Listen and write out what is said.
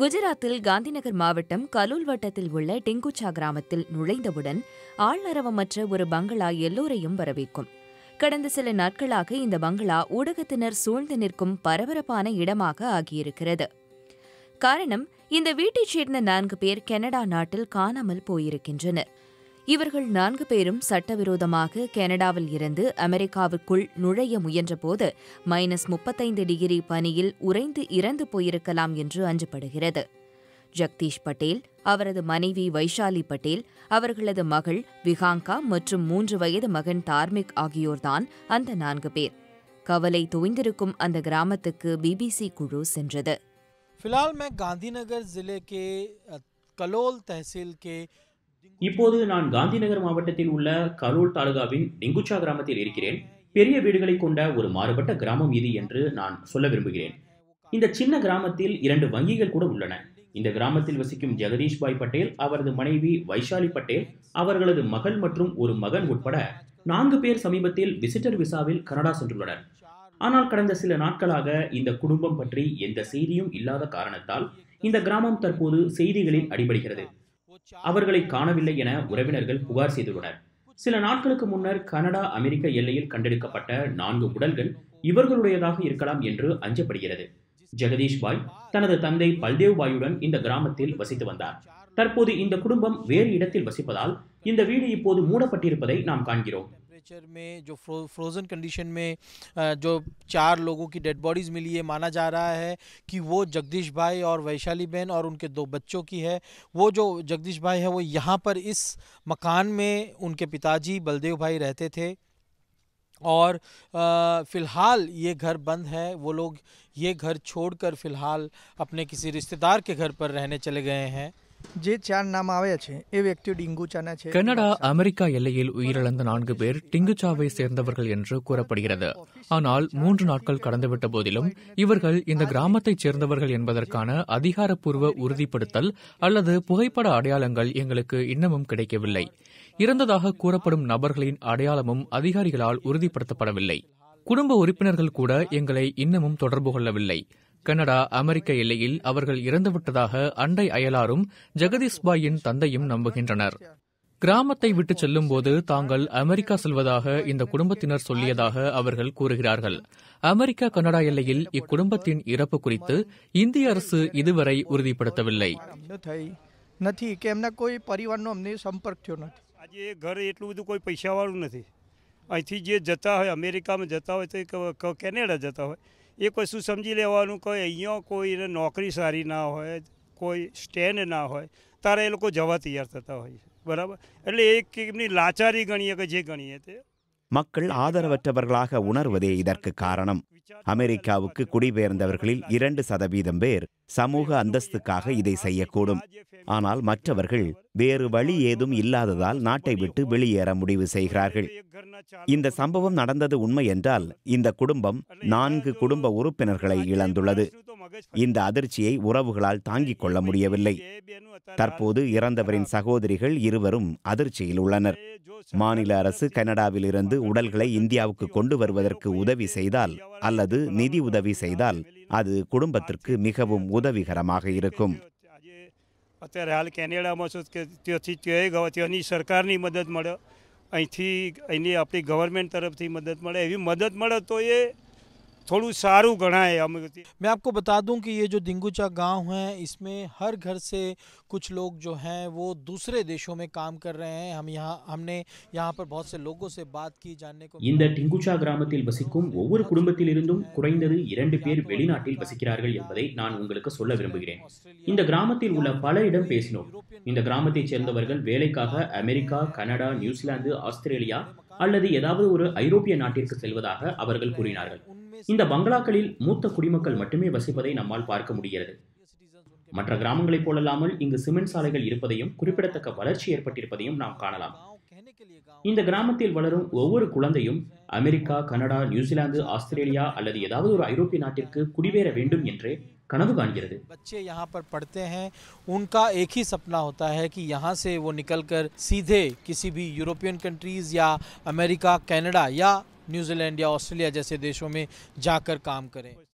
குஜராத்தில் காந்திநகர் மாவட்டம் கலூல் வட்டத்தில் உள்ள டெங்குச்சா கிராமத்தில் நுழைந்தவுடன் ஆள்நரவமற்ற ஒரு பங்களா எல்லோரையும் வரவேற்கும் கடந்த சில நாட்களாக இந்த பங்களா ஊடகத்தினர் சூழ்ந்து நிற்கும் பரபரப்பான இடமாக ஆகியிருக்கிறது காரணம் இந்த வீட்டைச் சேர்ந்த நான்கு பேர் கனடா நாட்டில் காணாமல் போயிருக்கின்றனர் இவர்கள் நான்கு பேரும் சட்டவிரோதமாக கனடாவில் இருந்து அமெரிக்காவுக்குள் நுழைய முயன்றபோது மைனஸ் முப்பத்தைந்து டிகிரி பனியில் உறைந்து இறந்து போயிருக்கலாம் என்று அஞ்சப்படுகிறது ஜக்தீஷ் பட்டேல் அவரது மனைவி வைஷாலி பட்டேல் அவர்களது மகள் விகாங்கா மற்றும் மூன்று வயது மகன் தார்மிக் ஆகியோர்தான் அந்த நான்கு பேர் கவலை துவைந்திருக்கும் அந்த கிராமத்துக்கு பிபிசி குழு சென்றது फिलहाल मैं गांधीनगर ज़िले के कलोल तहसील के இப்போது நான் காந்திநகர் மாவட்டத்தில் உள்ள கரூர் தாலுகாவின் டிங்குச்சா கிராமத்தில் இருக்கிறேன் பெரிய வீடுகளை கொண்ட ஒரு மாறுபட்ட கிராமம் இது என்று நான் சொல்ல விரும்புகிறேன் இந்த சின்ன கிராமத்தில் இரண்டு வங்கிகள் கூட உள்ளன இந்த கிராமத்தில் வசிக்கும் ஜெகதீஷ் பாய் பட்டேல் அவரது மனைவி வைஷாலி பட்டேல் அவர்களது மகள் மற்றும் ஒரு மகன் உட்பட நான்கு பேர் சமீபத்தில் விசிட்டர் விசாவில் கனடா சென்றுள்ளனர் ஆனால் கடந்த சில நாட்களாக இந்த குடும்பம் பற்றி எந்த செய்தியும் இல்லாத காரணத்தால் இந்த கிராமம் தற்போது செய்திகளில் அடிபடுகிறது அவர்களை காணவில்லை என உறவினர்கள் புகார் செய்துள்ளனர் சில நாட்களுக்கு முன்னர் கனடா அமெரிக்க எல்லையில் கண்டெடுக்கப்பட்ட நான்கு உடல்கள் இவர்களுடையதாக இருக்கலாம் என்று அஞ்சப்படுகிறது ஜெகதீஷ் பாய் தனது தந்தை பல்தேவ் பாயுடன் இந்த கிராமத்தில் வசித்து வந்தார் தற்போது இந்த குடும்பம் வேறு இடத்தில் வசிப்பதால் இந்த வீடு இப்போது மூடப்பட்டிருப்பதை நாம் காண்கிறோம் टेम्परेचर में जो फ्रो, फ्रोज़न कंडीशन में जो चार लोगों की डेड बॉडीज़ मिली है माना जा रहा है कि वो जगदीश भाई और वैशाली बहन और उनके दो बच्चों की है वो जो जगदीश भाई है वो यहाँ पर इस मकान में उनके पिताजी बलदेव भाई रहते थे और फ़िलहाल ये घर बंद है वो लोग ये घर छोड़कर फ़िलहाल अपने किसी रिश्तेदार के घर पर रहने चले गए हैं கனடா அமெரிக்கா எல்லையில் உயிரிழந்த நான்கு பேர் டிங்குச்சாவை சேர்ந்தவர்கள் என்று கூறப்படுகிறது ஆனால் மூன்று நாட்கள் கடந்துவிட்ட போதிலும் இவர்கள் இந்த கிராமத்தைச் சேர்ந்தவர்கள் என்பதற்கான அதிகாரப்பூர்வ உறுதிப்படுத்தல் அல்லது புகைப்பட அடையாளங்கள் எங்களுக்கு இன்னமும் கிடைக்கவில்லை இறந்ததாக கூறப்படும் நபர்களின் அடையாளமும் அதிகாரிகளால் உறுதிப்படுத்தப்படவில்லை குடும்ப உறுப்பினர்கள் கூட எங்களை இன்னமும் தொடர்பு கொள்ளவில்லை கனடா அமெரிக்க எல்லையில் அவர்கள் இறந்துவிட்டதாக அண்டை அயலாரும் ஜெகதீஷ் பாயின் தந்தையும் நம்புகின்றனர் கிராமத்தை விட்டு செல்லும் போது தாங்கள் அமெரிக்கா செல்வதாக இந்த குடும்பத்தினர் சொல்லியதாக அவர்கள் கூறுகிறார்கள் அமெரிக்கா கனடா எல்லையில் இக்குடும்பத்தின் இறப்பு குறித்து இந்திய அரசு இதுவரை உறுதிப்படுத்தவில்லை அமெரிக்கா જે જતા હોય એ કશું સમજી લેવાનું કે અહીંયા કોઈને નોકરી સારી ના હોય કોઈ સ્ટેન્ડ ના હોય ત્યારે એ લોકો જવા તૈયાર થતા હોય છે બરાબર એટલે એક એમની લાચારી ગણીએ કે જે ગણીએ તે மக்கள் ஆதரவற்றவர்களாக உணர்வதே இதற்கு காரணம் அமெரிக்காவுக்கு குடிபெயர்ந்தவர்களில் இரண்டு சதவீதம் பேர் சமூக அந்தஸ்துக்காக இதை செய்யக்கூடும் ஆனால் மற்றவர்கள் வேறு வழி ஏதும் இல்லாததால் நாட்டை விட்டு வெளியேற முடிவு செய்கிறார்கள் இந்த சம்பவம் நடந்தது உண்மை என்றால் இந்த குடும்பம் நான்கு குடும்ப உறுப்பினர்களை இழந்துள்ளது இந்த அதிர்ச்சியை உறவுகளால் தாங்கிக் கொள்ள முடியவில்லை தற்போது இறந்தவரின் சகோதரிகள் இருவரும் அதிர்ச்சியில் உள்ளனர் மாநில அரசு கனடாவிலிருந்து உடல்களை இந்தியாவுக்கு கொண்டு வருவதற்கு உதவி செய்தால் அல்லது நிதி உதவி செய்தால் அது குடும்பத்திற்கு மிகவும் உதவிகரமாக இருக்கும் અત્યારે હાલ કેનેડામાં છું કે ત્યાંથી ત્યાંની સરકારની મદદ મળે અહીંથી અહીંની આપણી ગવર્મેન્ટ તરફથી મદદ મળે એવી મદદ મળે તો એ थोड़ू सारू गणा है अमित मैं आपको बता दूं कि ये जो दिंगुचा गांव है इसमें हर घर से कुछ लोग जो हैं वो दूसरे देशों में काम कर रहे हैं हम यहाँ हमने यहाँ पर बहुत से लोगों से बात की जानने को इन दिंगुचा ग्राम वसिम कुटम कुरेनाटी ना उसे अमेरिका कनडा न्यूसिलु அல்லது ஏதாவது ஒரு ஐரோப்பிய நாட்டிற்கு செல்வதாக அவர்கள் கூறினார்கள் இந்த பங்களாக்களில் மூத்த குடிமக்கள் மட்டுமே வசிப்பதை நம்மால் பார்க்க முடிகிறது மற்ற கிராமங்களைப் போலல்லாமல் இங்கு சிமெண்ட் சாலைகள் இருப்பதையும் குறிப்பிடத்தக்க வளர்ச்சி ஏற்பட்டிருப்பதையும் நாம் காணலாம் இந்த கிராமத்தில் வளரும் ஒவ்வொரு குழந்தையும் அமெரிக்கா கனடா நியூசிலாந்து ஆஸ்திரேலியா அல்லது ஏதாவது ஒரு ஐரோப்பிய நாட்டிற்கு குடிவேற வேண்டும் என்றே कनव बच्चे यहाँ पर पढ़ते हैं उनका एक ही सपना होता है कि यहाँ से वो निकलकर सीधे किसी भी यूरोपियन कंट्रीज़ या अमेरिका कनाडा या न्यूजीलैंड या ऑस्ट्रेलिया जैसे देशों में जाकर काम करें